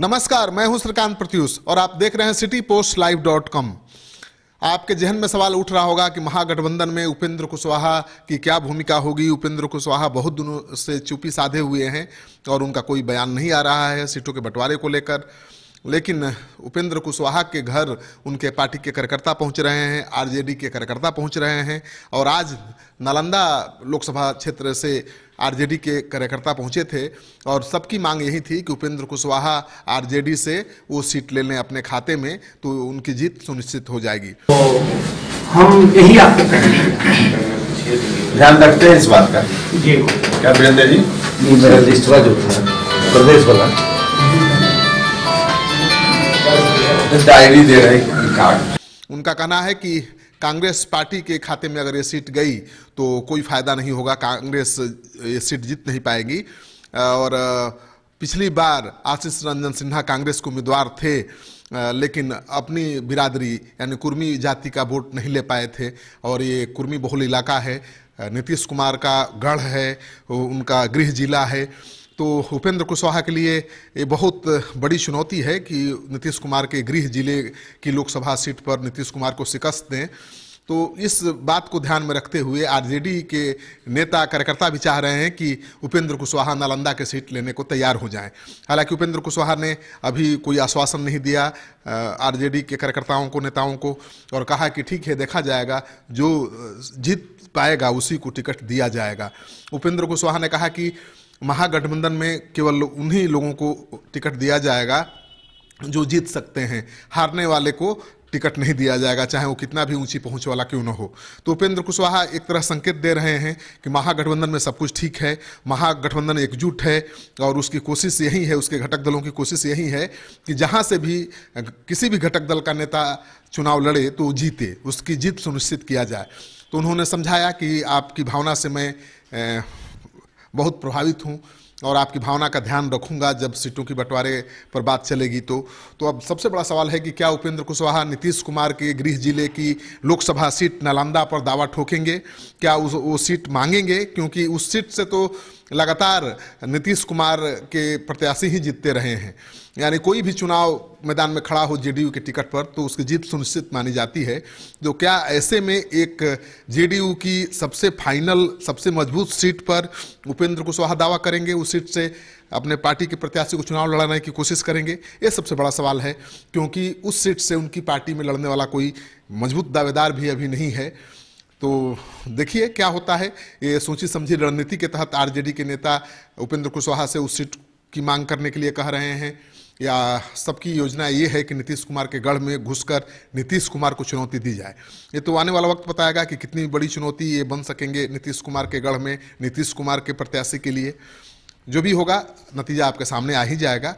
नमस्कार मैं हूं श्रीकांत प्रत्यूष और आप देख रहे हैं City Post Live dot com आपके जहन में सवाल उठ रहा होगा कि महागठबंधन में उपेंद्र कुशवाहा की क्या भूमिका होगी उपेंद्र कुशवाहा बहुत दिनों से चुप्पी साधे हुए हैं और उनका कोई बयान नहीं आ रहा है सीटों के बंटवारे को लेकर लेकिन उपेंद्र कुशवाहा के घर उनके पार्टी के कार्यकर्ता पहुंच रहे हैं आरजेडी के कार्यकर्ता पहुंच रहे हैं और आज नालंदा लोकसभा क्षेत्र से आरजेडी के कार्यकर्ता पहुंचे थे और सबकी मांग यही थी कि उपेंद्र कुशवाहा आरजेडी से वो सीट ले लें अपने खाते में तो उनकी जीत सुनिश्चित हो जाएगी तो हम यही आपको ध्यान रखते हैं इस बात का जी क्या वीरेंद्र जी मेरा जो था प्रदेश वाला डायरी दे रहे उनका कहना है कि कांग्रेस पार्टी के खाते में अगर ये सीट गई तो कोई फायदा नहीं होगा कांग्रेस ये सीट जीत नहीं पाएगी और पिछली बार आशीष रंजन सिन्हा कांग्रेस के उम्मीदवार थे लेकिन अपनी बिरादरी यानी कुर्मी जाति का वोट नहीं ले पाए थे और ये कुर्मी बहुल इलाका है नीतीश कुमार का गढ़ है उनका गृह जिला है तो उपेंद्र कुशवाहा के लिए ये बहुत बड़ी चुनौती है कि नीतीश कुमार के गृह जिले की लोकसभा सीट पर नीतीश कुमार को शिकस्त दें तो इस बात को ध्यान में रखते हुए आरजेडी के नेता कार्यकर्ता भी चाह रहे हैं कि उपेंद्र कुशवाहा नालंदा के सीट लेने को तैयार हो जाएं हालांकि उपेंद्र कुशवाहा ने अभी कोई आश्वासन नहीं दिया आरजेडी के कार्यकर्ताओं को नेताओं को और कहा कि ठीक है देखा जाएगा जो जीत पाएगा उसी को टिकट दिया जाएगा उपेंद्र कुशवाहा ने कहा कि महागठबंधन में केवल उन्हीं लोगों को टिकट दिया जाएगा जो जीत सकते हैं हारने वाले को टिकट नहीं दिया जाएगा चाहे वो कितना भी ऊंची पहुंच वाला क्यों ना हो तो उपेंद्र कुशवाहा एक तरह संकेत दे रहे हैं कि महागठबंधन में सब कुछ ठीक है महागठबंधन एकजुट है और उसकी कोशिश यही है उसके घटक दलों की कोशिश यही है कि जहां से भी किसी भी घटक दल का नेता चुनाव लड़े तो जीते उसकी जीत सुनिश्चित किया जाए तो उन्होंने समझाया कि आपकी भावना से मैं बहुत प्रभावित हूँ और आपकी भावना का ध्यान रखूंगा जब सीटों की बंटवारे पर बात चलेगी तो तो अब सबसे बड़ा सवाल है कि क्या उपेंद्र कुशवाहा नीतीश कुमार के गृह जिले की लोकसभा सीट नालंदा पर दावा ठोकेंगे क्या उस वो सीट मांगेंगे क्योंकि उस सीट से तो लगातार नीतीश कुमार के प्रत्याशी ही जीतते रहे हैं यानी कोई भी चुनाव मैदान में खड़ा हो जेडीयू के टिकट पर तो उसकी जीत सुनिश्चित मानी जाती है जो क्या ऐसे में एक जेडीयू की सबसे फाइनल सबसे मजबूत सीट पर उपेंद्र कुशवाहा दावा करेंगे उस सीट से अपने पार्टी के प्रत्याशी को चुनाव लड़ाने की कोशिश करेंगे ये सबसे बड़ा सवाल है क्योंकि उस सीट से उनकी पार्टी में लड़ने वाला कोई मजबूत दावेदार भी अभी नहीं है तो देखिए क्या होता है ये सोची समझी रणनीति के तहत आरजेडी के नेता उपेंद्र कुशवाहा से उस सीट की मांग करने के लिए कह रहे हैं या सबकी योजना ये है कि नीतीश कुमार के गढ़ में घुसकर नीतीश कुमार को चुनौती दी जाए ये तो आने वाला वक्त बताएगा कि कितनी बड़ी चुनौती ये बन सकेंगे नीतीश कुमार के गढ़ में नीतीश कुमार के प्रत्याशी के लिए जो भी होगा नतीजा आपके सामने आ ही जाएगा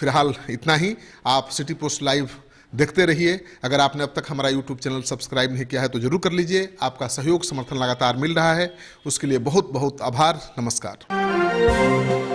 फिलहाल इतना ही आप सिटी पोस्ट लाइव देखते रहिए अगर आपने अब तक हमारा यूट्यूब चैनल सब्सक्राइब नहीं किया है तो जरूर कर लीजिए आपका सहयोग समर्थन लगातार मिल रहा है उसके लिए बहुत बहुत आभार नमस्कार